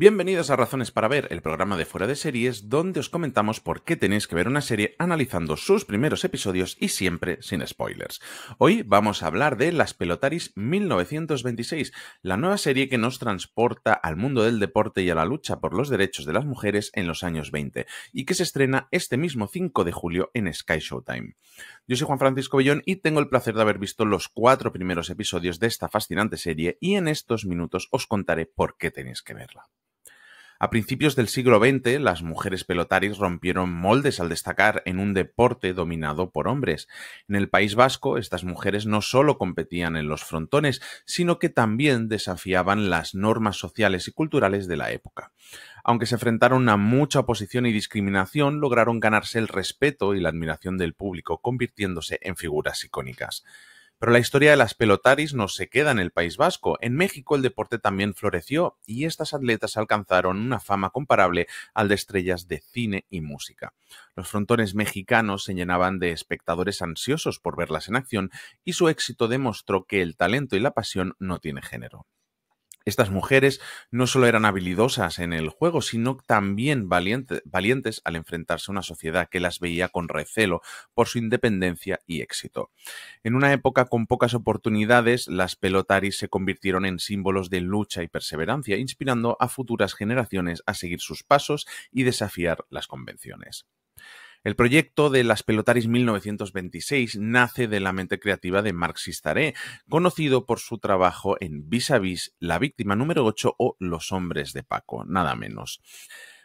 Bienvenidos a Razones para Ver, el programa de fuera de series donde os comentamos por qué tenéis que ver una serie analizando sus primeros episodios y siempre sin spoilers. Hoy vamos a hablar de Las Pelotaris 1926, la nueva serie que nos transporta al mundo del deporte y a la lucha por los derechos de las mujeres en los años 20 y que se estrena este mismo 5 de julio en Sky Showtime. Yo soy Juan Francisco Bellón y tengo el placer de haber visto los cuatro primeros episodios de esta fascinante serie y en estos minutos os contaré por qué tenéis que verla. A principios del siglo XX, las mujeres pelotaris rompieron moldes al destacar en un deporte dominado por hombres. En el País Vasco, estas mujeres no solo competían en los frontones, sino que también desafiaban las normas sociales y culturales de la época. Aunque se enfrentaron a mucha oposición y discriminación, lograron ganarse el respeto y la admiración del público, convirtiéndose en figuras icónicas. Pero la historia de las pelotaris no se queda en el País Vasco. En México el deporte también floreció y estas atletas alcanzaron una fama comparable al de estrellas de cine y música. Los frontones mexicanos se llenaban de espectadores ansiosos por verlas en acción y su éxito demostró que el talento y la pasión no tiene género. Estas mujeres no solo eran habilidosas en el juego, sino también valientes al enfrentarse a una sociedad que las veía con recelo por su independencia y éxito. En una época con pocas oportunidades, las pelotaris se convirtieron en símbolos de lucha y perseverancia, inspirando a futuras generaciones a seguir sus pasos y desafiar las convenciones. El proyecto de las Pelotaris 1926 nace de la mente creativa de Marc conocido por su trabajo en Vis a Vis, La Víctima número 8 o Los Hombres de Paco, nada menos.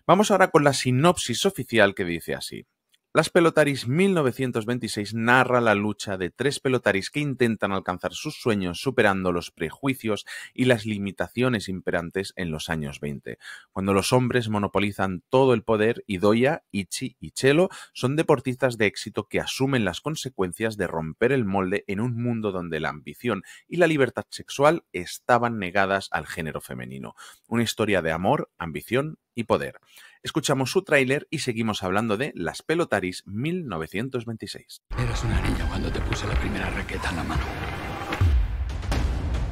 Vamos ahora con la sinopsis oficial que dice así. Las Pelotaris 1926 narra la lucha de tres pelotaris que intentan alcanzar sus sueños superando los prejuicios y las limitaciones imperantes en los años 20, cuando los hombres monopolizan todo el poder y Doya, Ichi y Chelo son deportistas de éxito que asumen las consecuencias de romper el molde en un mundo donde la ambición y la libertad sexual estaban negadas al género femenino. Una historia de amor, ambición y poder. Escuchamos su tráiler y seguimos hablando de Las Pelotaris 1926. Eras una niña cuando te puse la primera raqueta en la mano.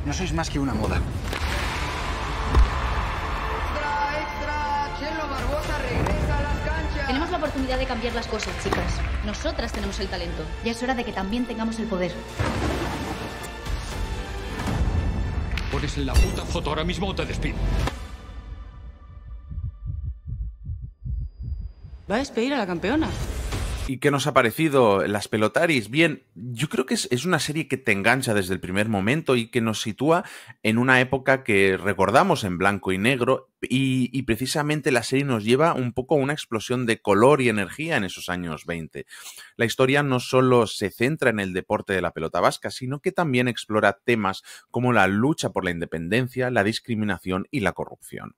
No sois más que una moda. Tenemos la oportunidad de cambiar las cosas, chicas. Nosotras tenemos el talento. Ya es hora de que también tengamos el poder. Pones en la puta foto ahora mismo o te despido. va a despedir a la campeona. ¿Y qué nos ha parecido Las Pelotaris? Bien, yo creo que es, una serie que te engancha desde el primer momento y que nos sitúa en una época que recordamos en blanco y negro y, y precisamente la serie nos lleva un poco a una explosión de color y energía en esos años 20. La historia no solo se centra en el deporte de la pelota vasca, sino que también explora temas como la lucha por la independencia, la discriminación y la corrupción.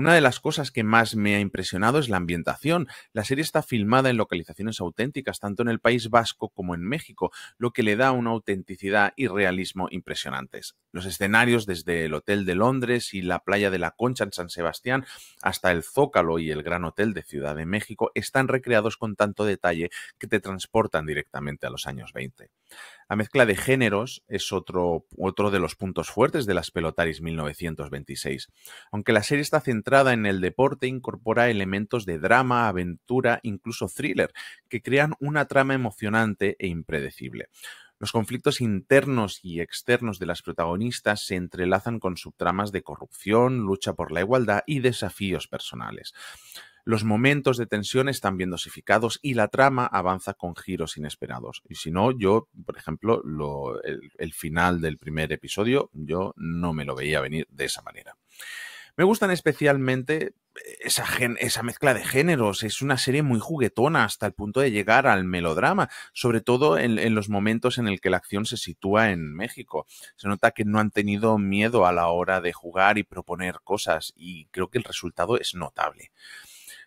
Una de las cosas que más me ha impresionado es la ambientación. La serie está filmada en localizaciones auténticas, tanto en el País Vasco como en México, lo que le da una autenticidad y realismo impresionantes. Los escenarios desde el Hotel de Londres y la playa de la Concha en San Sebastián hasta el Zócalo y el Gran Hotel de Ciudad de México están recreados con tanto detalle que te transportan directamente a los años 20. La mezcla de géneros es otro, otro de los puntos fuertes de las Pelotaris 1926. Aunque la serie está centrada en el deporte, incorpora elementos de drama, aventura, incluso thriller, que crean una trama emocionante e impredecible. Los conflictos internos y externos de las protagonistas se entrelazan con subtramas de corrupción, lucha por la igualdad y desafíos personales. Los momentos de tensión están bien dosificados y la trama avanza con giros inesperados. Y si no, yo, por ejemplo, el, final del primer episodio, yo no me lo veía venir de esa manera. Me gustan especialmente eh, esa, esa, mezcla de géneros. Es una serie muy juguetona hasta el punto de llegar al melodrama, sobre todo en, en, los momentos en el que la acción se sitúa en México. Se nota que no han tenido miedo a la hora de jugar y proponer cosas y creo que el resultado es notable.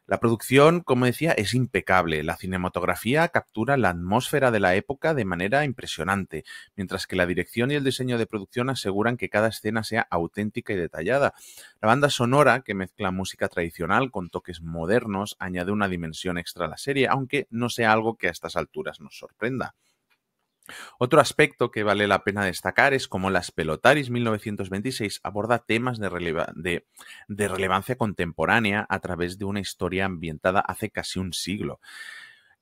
La producción, como decía, es impecable. La cinematografía captura la atmósfera de la época de manera impresionante, mientras que la dirección y el diseño de producción aseguran que cada escena sea auténtica y detallada. La banda sonora, que mezcla música tradicional con toques modernos, añade una dimensión extra a la serie, aunque no sea algo que a estas alturas nos sorprenda. Otro aspecto que vale la pena destacar es cómo las Pelotaris 1926 aborda temas de, de relevancia contemporánea a través de una historia ambientada hace casi un siglo.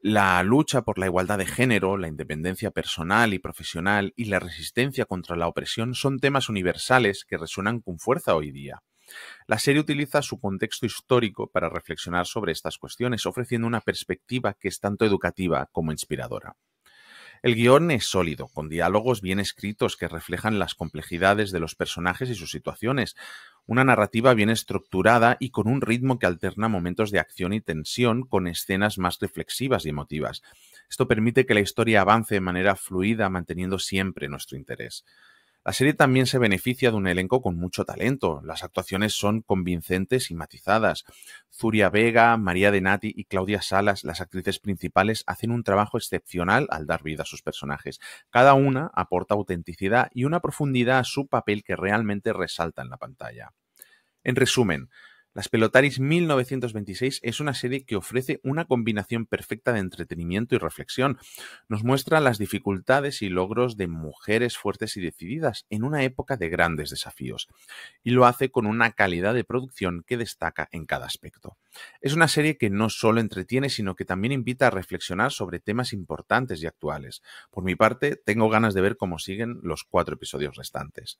La lucha por la igualdad de género, la independencia personal y profesional y la resistencia contra la opresión son temas universales que resuenan con fuerza hoy día. La serie utiliza su contexto histórico para reflexionar sobre estas cuestiones, ofreciendo una perspectiva que es tanto educativa como inspiradora. El guión es sólido, con diálogos bien escritos que reflejan las complejidades de los personajes y sus situaciones, una narrativa bien estructurada y con un ritmo que alterna momentos de acción y tensión con escenas más reflexivas y emotivas. Esto permite que la historia avance de manera fluida, manteniendo siempre nuestro interés. La serie también se beneficia de un elenco con mucho talento. Las actuaciones son convincentes y matizadas. Zuria Vega, María Denati y Claudia Salas, las actrices principales, hacen un trabajo excepcional al dar vida a sus personajes. Cada una aporta autenticidad y una profundidad a su papel que realmente resalta en la pantalla. En resumen, las Pelotaris 1926 es una serie que ofrece una combinación perfecta de entretenimiento y reflexión. Nos muestra las dificultades y logros de mujeres fuertes y decididas en una época de grandes desafíos, y lo hace con una calidad de producción que destaca en cada aspecto. Es una serie que no solo entretiene, sino que también invita a reflexionar sobre temas importantes y actuales. Por mi parte, tengo ganas de ver cómo siguen los cuatro episodios restantes.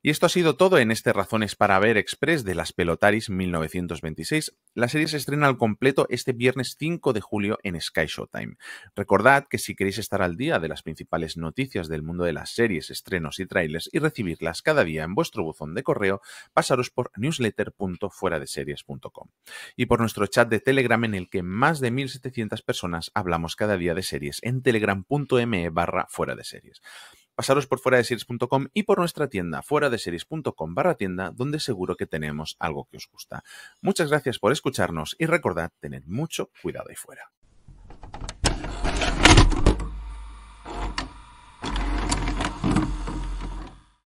Y esto ha sido todo en este Razones para Ver Express de las Pelotaris 1926. La serie se estrena al completo este viernes 5 de julio en Sky Showtime. Recordad que si queréis estar al día de las principales noticias del mundo de las series, estrenos y trailers y recibirlas cada día en vuestro buzón de correo, pasaros por newsletter.fueradeseries.com y por nuestro chat de Telegram en el que más de 1.700 personas hablamos cada día de series en telegram.me barra fuera de series pasaros por fuera de series.com y por nuestra tienda fuera de series.com barra tienda, donde seguro que tenemos algo que os gusta. Muchas gracias por escucharnos y recordad, tened mucho cuidado ahí fuera.